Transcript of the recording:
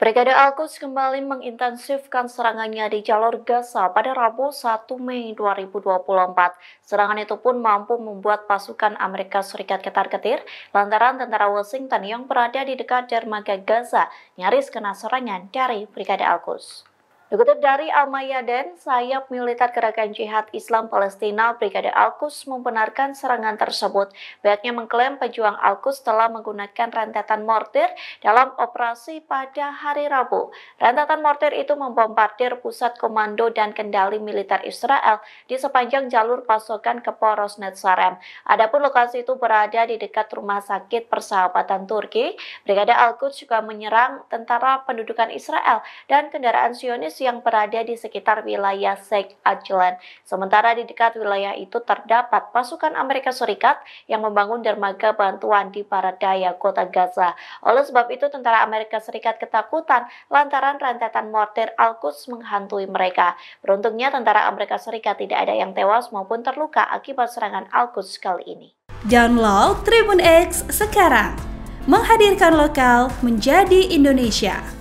Brigade Al-Quds kembali mengintensifkan serangannya di jalur Gaza pada Rabu 1 Mei 2024. Serangan itu pun mampu membuat pasukan Amerika Serikat ketar-ketir lantaran tentara Washington yang berada di dekat dermaga Gaza nyaris kena serangan dari Brigade Al-Quds. Dikutip dari al sayap militer gerakan jihad Islam Palestina Brigade Al-Quds membenarkan serangan tersebut. Pihaknya mengklaim pejuang Al-Quds telah menggunakan rentetan mortir dalam operasi pada hari Rabu. Rentetan mortir itu membombardir pusat komando dan kendali militer Israel di sepanjang jalur pasokan ke Poros Netsarem. Adapun lokasi itu berada di dekat rumah sakit persahabatan Turki. Brigade Al-Quds juga menyerang tentara pendudukan Israel dan kendaraan Zionis yang berada di sekitar wilayah Sheikh Ajlan. Sementara di dekat wilayah itu terdapat pasukan Amerika Serikat yang membangun dermaga bantuan di barat daya kota Gaza. Oleh sebab itu, tentara Amerika Serikat ketakutan lantaran rentetan mortir Al-Quds menghantui mereka. Beruntungnya, tentara Amerika Serikat tidak ada yang tewas maupun terluka akibat serangan Al-Quds kali ini. Download Tribun X sekarang. Menghadirkan lokal menjadi Indonesia.